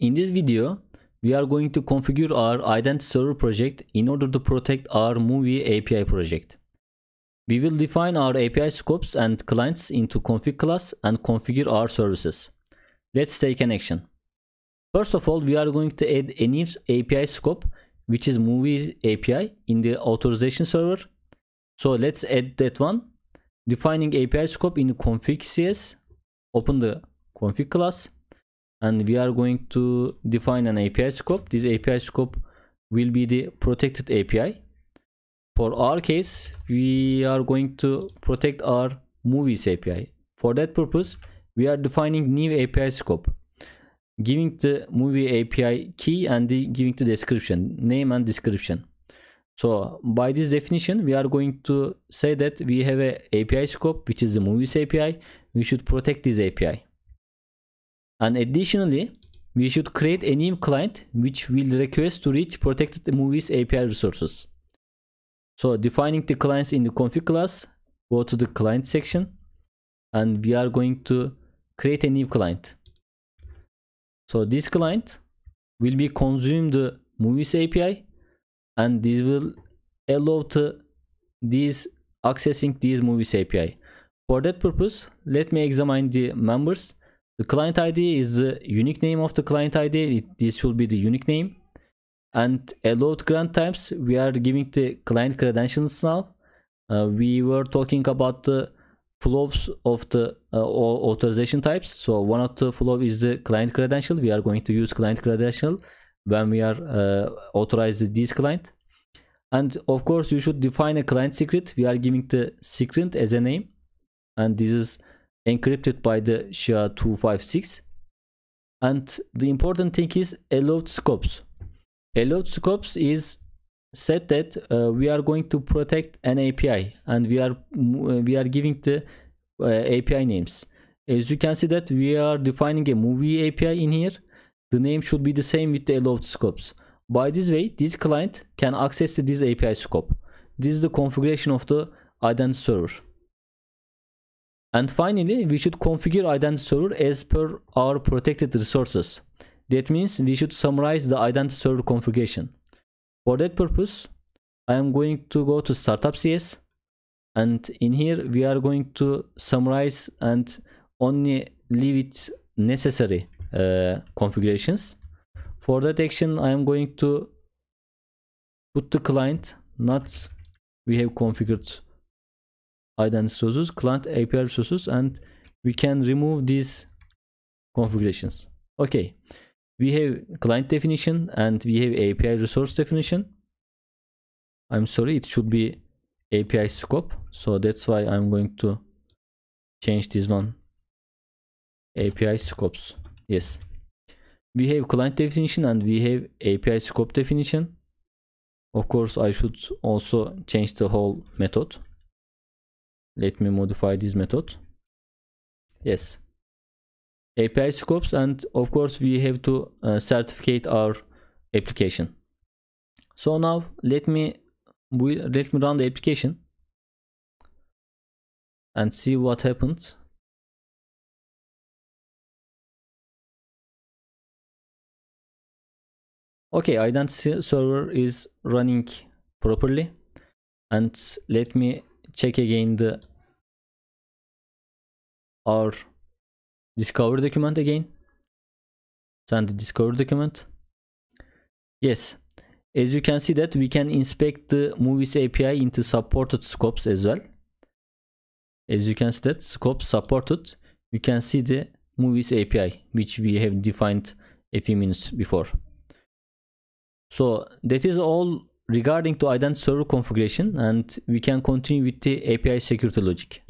In this video, we are going to configure our Identity Server project in order to protect our Movie API project. We will define our API scopes and clients into config class and configure our services. Let's take an action. First of all, we are going to add a new API scope, which is Movie API in the authorization server. So let's add that one. Defining API scope in config open the config class and we are going to define an API scope. This API scope will be the protected API. For our case, we are going to protect our movies API. For that purpose, we are defining new API scope, giving the movie API key and the, giving the description, name and description. So by this definition, we are going to say that we have a API scope, which is the movies API. We should protect this API. And additionally, we should create a new client which will request to reach protected movies API resources. So defining the clients in the config class, go to the client section and we are going to create a new client. So this client will be consume the movies API and this will allow to these accessing these movies API. For that purpose, let me examine the members the client ID is the unique name of the client ID. This should be the unique name. And allowed grant types, we are giving the client credentials now. Uh, we were talking about the flows of the uh, authorization types. So one of the flow is the client credential. We are going to use client credential when we are uh, authorized this client. And of course, you should define a client secret. We are giving the secret as a name. And this is encrypted by the SHA-256. And the important thing is allowed scopes. Allowed scopes is said that uh, we are going to protect an API and we are uh, we are giving the uh, API names. As you can see that we are defining a movie API in here. The name should be the same with the allowed scopes. By this way, this client can access this API scope. This is the configuration of the identity server. And finally, we should configure identity server as per our protected resources. That means we should summarize the identity server configuration. For that purpose, I am going to go to startup CS and in here we are going to summarize and only leave it necessary uh, configurations. For that action, I am going to put the client, not we have configured identity sources client api resources and we can remove these configurations okay we have client definition and we have api resource definition i'm sorry it should be api scope so that's why i'm going to change this one api scopes yes we have client definition and we have api scope definition of course i should also change the whole method let me modify this method yes api scopes and of course we have to uh, certificate our application so now let me let me run the application and see what happens okay identity server is running properly and let me check again the our discover document again send the discover document yes as you can see that we can inspect the movies api into supported scopes as well as you can see that scope supported you can see the movies api which we have defined a few minutes before so that is all regarding to identity server configuration and we can continue with the API security logic.